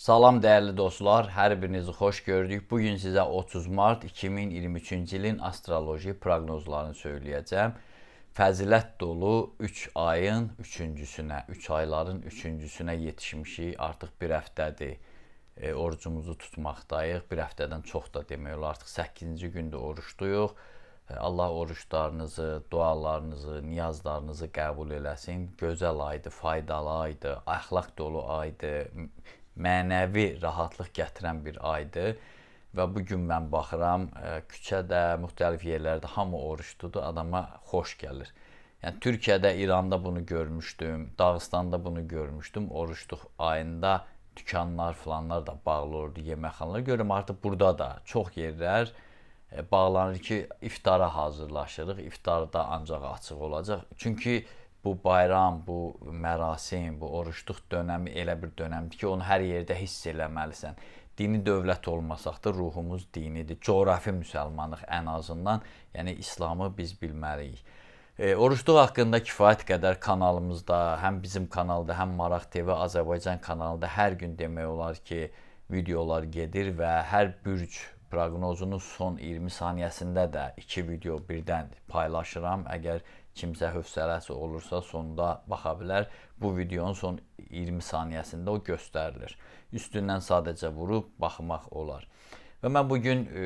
Salam dəyərli dostlar, hər birinizi xoş gördük. Bu gün sizə 30 mart 2023-cü ilin astroloji proqnozlarını söyləyəcəm. Fəzilət dolu 3 ayın 3-cüsünə, 3 üç ayların 3-cüsünə yetişmişik. Artıq 1 həftədir e, orucumuzu tutmaqdayıq. 1 həftədən çox da demək olar. Artıq 8-ci gündə oruçduyuq. E, Allah oruçlarınızı, dualarınızı, niyazlarınızı qəbul eləsin. Gözəl aydı, faydalı aydı, əxlaq dolu aydı mənəvi rahatlıq gətirən bir aydır. Və bu gün mən baxıram, e, küçədə, müxtəlif yerlərdə hamı oruç tutur, adama xoş gəlir. Yəni Türkiyədə, İranda bunu görmüşdüm, Dağıstanda bunu görmüşdüm. Oruçluq ayında dükanlar falanlar da bağlı olurdu, yeməkxanalar. Görürəm artıq burada da çox yerlər e, bağlanır ki, iftara hazırlaşırıq. İftarda ancaq açıq olacaq. Çünki e, bu bayram, bu mərasim, bu oruçluq dönəmi elə bir dönəmdir ki, onu hər yerdə hiss eləməlisən. Dini dövlət olmasaq da ruhumuz dinidir. Coğrafi müsəlmanlıq ən azından, yəni İslamı biz bilməliyik. E, oruçluq haqqında kifayət qədər kanalımızda, həm bizim kanalda, həm Maraq TV Azərbaycan kanalında hər gün demək olar ki, videolar gedir və hər bürc proqnozunun son 20 saniyəsində də 2 video birdən paylaşıram. Əgər kimsə hövsələsi olursa sonda baxa bilər. Bu videonun son 20 saniyəsində o göstərilir. Üstündən sadəcə vurub baxmaq olar. Və mən bu gün e,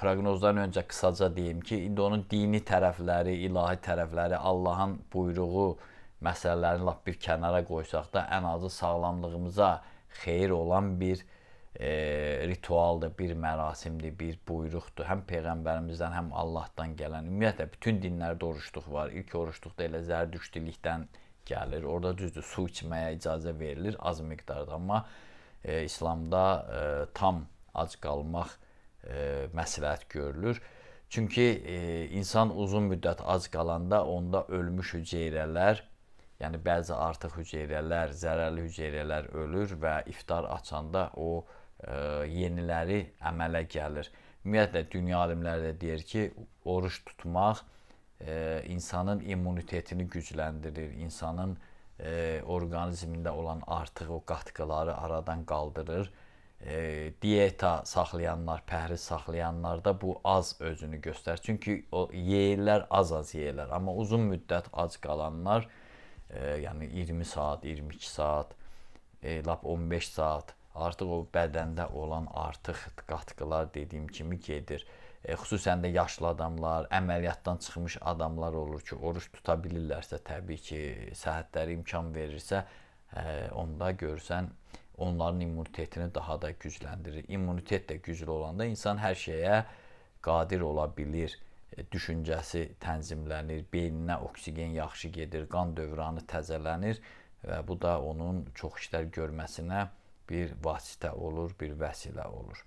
proqnozdan öncə qısaca deyim ki, indi onun dini tərəfləri, ilahi tərəfləri, Allahın buyruğu məsələlərini lap bir kənara qoysaq da, ən azı sağlamlığımıza xeyir olan bir e, e, ritualdır, bir mərasimdir, bir buyruqdur. Həm peyğəmbərimizdən, həm Allahdan gələn. Ümumiyyətlə bütün dinlərdə oruçluq var. İlk oruçluq da elə zərdüştülükdən gəlir. Orada düzdür, su içməyə icazə verilir az miqdarda, amma e, İslamda e, tam ac qalmaq e, məsləhət görülür. Çünki e, insan uzun müddət ac qalanda onda ölmüş hüceyrələr Yəni bəzi artıq hüceyrələr, zərərli hüceyrələr ölür və iftar açanda o e, yeniləri əmələ gəlir. Ümumiyyətlə dünya alimləri də deyir ki, oruç tutmaq e, insanın immunitetini gücləndirir, insanın e, orqanizmində olan artıq o qatqıları aradan qaldırır. E, dieta saxlayanlar, pəhriz saxlayanlar da bu az özünü göstərir. Çünki o yeyirlər, az-az yeyirlər, amma uzun müddət ac qalanlar, e, yəni 20 saat, 22 saat, e, lap 15 saat artıq o bədəndə olan artıq qatqılar dediyim kimi gedir. E, xüsusən də yaşlı adamlar, əməliyyatdan çıxmış adamlar olur ki, oruç tuta bilirlərsə, təbii ki, səhhətləri imkan verirsə, e, onda görsən onların immunitetini daha da gücləndirir. İmmunitet də güclü olanda insan hər şeyə qadir ola bilir. E, düşüncəsi tənzimlənir, beyninə oksigen yaxşı gedir, qan dövranı təzələnir və bu da onun çox işlər görməsinə bir vasitə olur, bir vəsilə olur.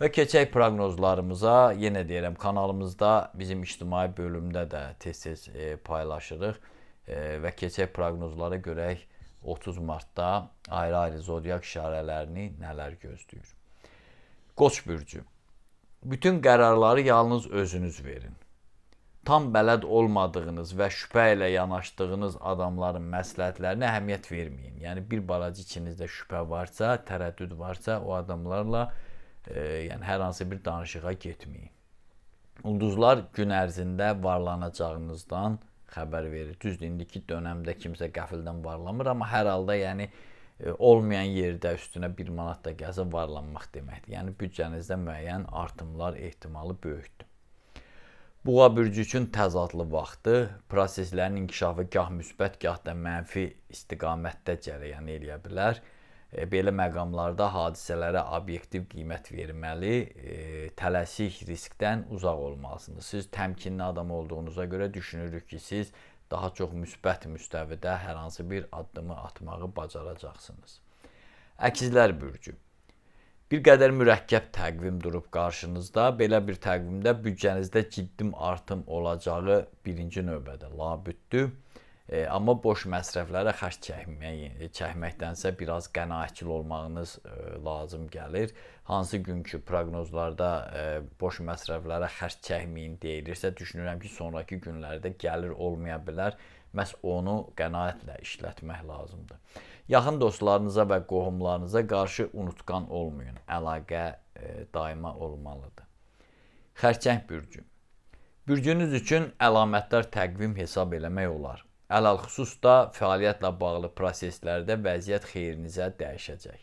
Və keçək proqnozlarımıza. Yenə deyirəm, kanalımızda bizim ictimai bölümdə də tez-tez e, paylaşırıq e, və keçək proqnozlara görək 30 martda ayrı-ayrı zodyak işarələrini nələr gözləyir. Qoç bürcü. Bütün qərarları yalnız özünüz verin tam bələd olmadığınız və şübhə ilə yanaşdığınız adamların məsləhətlərinə əhəmiyyət verməyin. Yəni bir balaca içinizdə şübhə varsa, tərəddüd varsa, o adamlarla e, yəni hər hansı bir danışığa getməyin. Ulduzlar gün ərzində varlanacağınızdan xəbər verir. Düzdür, indiki dövrdə kimsə qəfildən varlamır, amma hər halda yəni e, olmayan yerdə üstünə 1 manat da gəlsə varlanmaq deməkdir. Yəni büdcənizdə müəyyən artımlar ehtimalı böyükdür. Boğa bürcü üçün təzadlı vaxtı proseslərin inkişafı gah müsbət, gah da mənfi istiqamətdə cərəyan eləyə bilər. E, belə məqamlarda hadisələrə obyektiv qiymət verməli, e, tələsik riskdən uzaq olmalısınız. Siz təmkinli adam olduğunuza görə düşünürük ki, siz daha çox müsbət müstəvidə hər hansı bir addımı atmağı bacaracaqsınız. Əkizlər bürcü Bir qədər mürəkkəb təqvim durub qarşınızda. Belə bir təqvimdə büdcənizdə ciddi artım olacağı birinci növbədə labüddür. E, amma boş məsrəflərə xərc çəkmək, çəkməkdənsə biraz qənaətçil olmağınız e, lazım gəlir. Hansı günkü proqnozlarda e, boş məsrəflərə xərc çəkməyin deyilirsə, düşünürəm ki, sonrakı günlərdə gəlir olmaya bilər. Məs onu qənaətlə işlətmək lazımdır. Yaxın dostlarınıza və qohumlarınıza qarşı unutqan olmayın. Əlaqə e, daima olmalıdır. Xərçəng bürcü Bürcünüz üçün əlamətlər təqvim hesab eləmək olar. Əlal xüsus da fəaliyyətlə bağlı proseslərdə vəziyyət xeyrinizə dəyişəcək.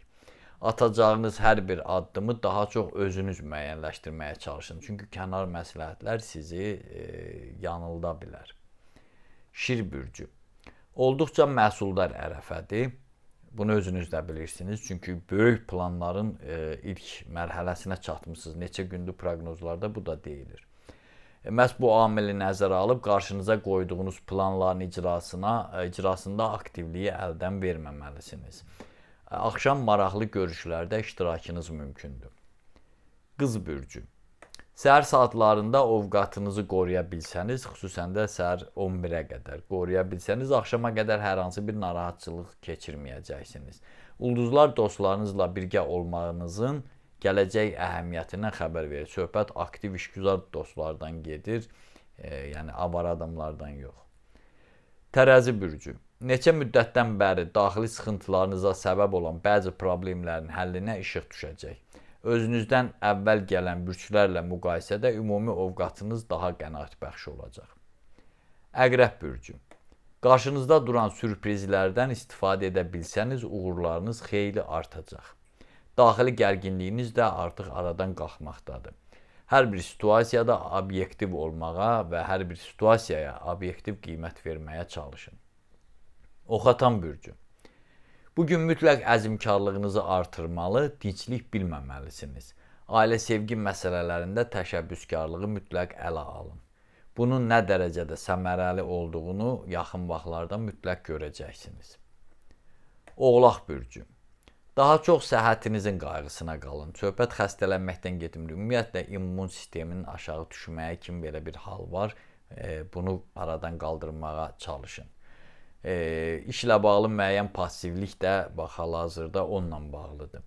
Atacağınız hər bir addımı daha çox özünüz müəyyənləşdirməyə çalışın. Çünki kənar məsləhətlər sizi e, yanılda bilər. Şir bürcü. Olduqca məhsuldar ərəfədir. Bunu özünüz də bilirsiniz. Çünki böyük planların e, ilk mərhələsinə çatmısınız. Neçə gündür proqnozlarda bu da deyilir. E, məhz bu amili nəzərə alıb qarşınıza qoyduğunuz planların icrasına, e, icrasında aktivliyi əldən verməməlisiniz. E, axşam maraqlı görüşlərdə iştirakınız mümkündür. Qız bürcü. Səhər saatlarında ovqatınızı qoruya bilsəniz, xüsusən də səhər 11-ə qədər qoruya bilsəniz, axşama qədər hər hansı bir narahatçılıq keçirməyəcəksiniz. Ulduzlar dostlarınızla birgə olmağınızın gələcək əhəmiyyətindən xəbər verir. Söhbət aktiv işgüzar dostlardan gedir, e, yəni avara adamlardan yox. Tərəzi bürcü. Neçə müddətdən bəri daxili sıxıntılarınıza səbəb olan bəzi problemlərin həllinə işıq düşəcək. Özünüzdən əvvəl gələn bürcülərlə müqayisədə ümumi ovqatınız daha qənaətbəxş olacaq. Əqrəb bürcü. Qarşınızda duran sürprizlərdən istifadə edə bilsəniz uğurlarınız xeyli artacaq. Daxili gərginliyimiz də artıq aradan qalxmaqdadır. Hər bir situasiyada obyektiv olmağa və hər bir situasiyaya obyektiv qiymət verməyə çalışın. Oxatan bürcü. Bu gün mütləq əzmkarlığınızı artırmalı, diclik bilməməlisiniz. Ailə sevgi məsələlərində təşəbbüskarlığı mütləq ələ alın. Bunun nə dərəcədə səmərəli olduğunu yaxın vaxtlarda mütləq görəcəksiniz. Oğlaq bürcü. Daha çox səhhətinizin qayğısına qalın. Söhbət xəstələnməkdən getmir. Ümumiyyətlə immun sisteminin aşağı düşməyi kimi belə bir hal var. E, bunu aradan qaldırmağa çalışın. E, işlə bağlı müəyyən passivlik də bax hal-hazırda onunla bağlıdır.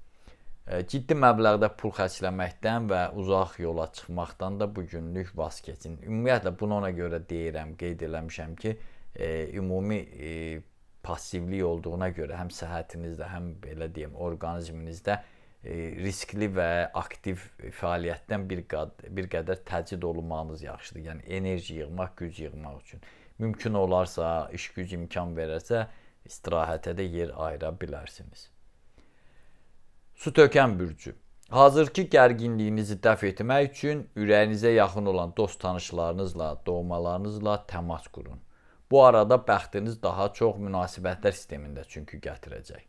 E, ciddi məbləğdə pul xərcləməkdən və uzaq yola çıxmaqdan da bu günlük vaz keçin. Ümumiyyətlə bunu ona görə deyirəm, qeyd eləmişəm ki, e, ümumi e, passivlik olduğuna görə həm səhhətinizdə, həm belə deyim, orqanizminizdə e, riskli və aktiv fəaliyyətdən bir qad bir qədər təcrid olunmağınız yaxşıdır. Yəni enerji yığmaq, güc yığmaq üçün. Mümkün olarsa, iş gücü imkan verərsə, istirahətə də yer ayıra bilərsiniz. Su tökən bürcü. Hazırki gərginliyinizi dəf etmək üçün ürəyinizə yaxın olan dost tanışlarınızla, doğmalarınızla təmas qurun. Bu arada bəxtiniz daha çox münasibətlər sistemində çünki gətirəcək.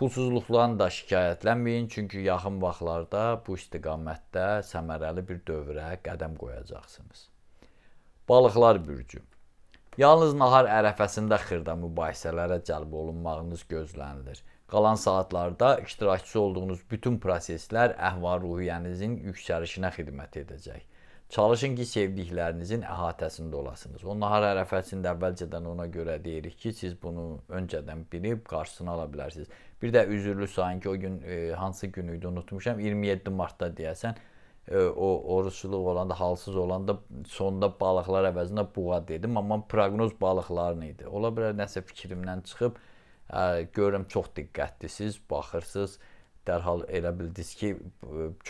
Pulsuzluqdan da şikayətlənməyin, çünki yaxın vaxtlarda bu istiqamətdə səmərəli bir dövrə qədəm qoyacaqsınız. Balıqlar bürcü. Yalnız nahar ərəfəsində xırda mübahisələrə cəlb olunmağınız gözlənilir. Qalan saatlarda iştirakçısı olduğunuz bütün proseslər əhval-ruhiyyənizin yüksəlişinə xidmət edəcək Çalışın ki, sevdiklərinizin əhatəsində olasınız. O nahar ərəfəsində əvvəlcədən ona görə deyirik ki, siz bunu öncədən bilib qarşısını ala bilərsiniz. Bir də üzürlü sayın ki, o gün e, hansı günü idi unutmuşam. 27 martda deyəsən e, o oruçluq olanda, halsız olanda sonda balıqlar əvəzinə buğa dedim, amma proqnoz balıqların idi. Ola bilər nəsə fikrimdən çıxıb ə, e, görürəm çox diqqətlisiz, baxırsınız. E, dərhal elə bildiniz ki,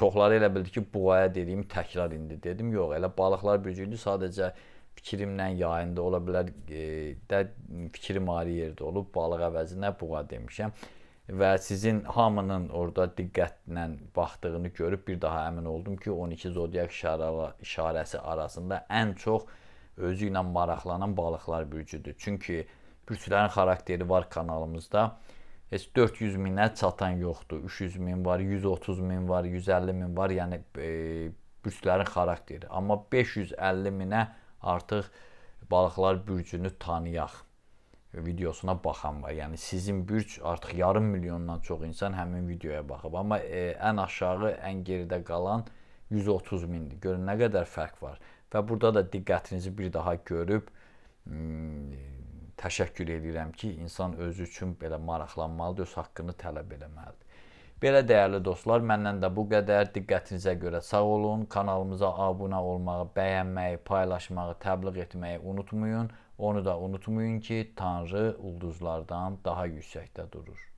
çoxları elə bildi ki, buğaya dediyim təkrar indi. Dedim, yox, elə balıqlar bürcüydü, sadəcə fikrimlə yayında ola bilər e, də fikrim ayrı yerdə olub, balıq əvəzinə buğa demişəm və sizin hamının orada diqqətlə baxdığını görüb bir daha əmin oldum ki, 12 zodiak işarəsi arasında ən çox özü ilə maraqlanan balıqlar bürcüdür. Çünki bürclərin xarakteri var kanalımızda heç 400 minə çatan yoxdur. 300 min var, 130 min var, 150 min var. Yəni e, bürclərin xarakteri. Amma 550 minə artıq balıqlar bürcünü tanıyaq videosuna baxan var. Yəni sizin bürc artıq yarım milyondan çox insan həmin videoya baxıb, amma e, ən aşağı, ən geridə qalan 130 mindir. Görün nə qədər fərq var. Və burada da diqqətinizi bir daha görüb hmm, təşəkkür edirəm ki, insan özü üçün belə maraqlanmalıdır, öz haqqını tələb etməlidir. Belə dəyərli dostlar, məndən də bu qədər. Diqqətinizə görə sağ olun. Kanalımıza abunə olmağı, bəyənməyi, paylaşmağı, təbliğ etməyi unutmayın. Onu da unutmayın ki, Tanrı ulduzlardan daha yüksəkdə durur.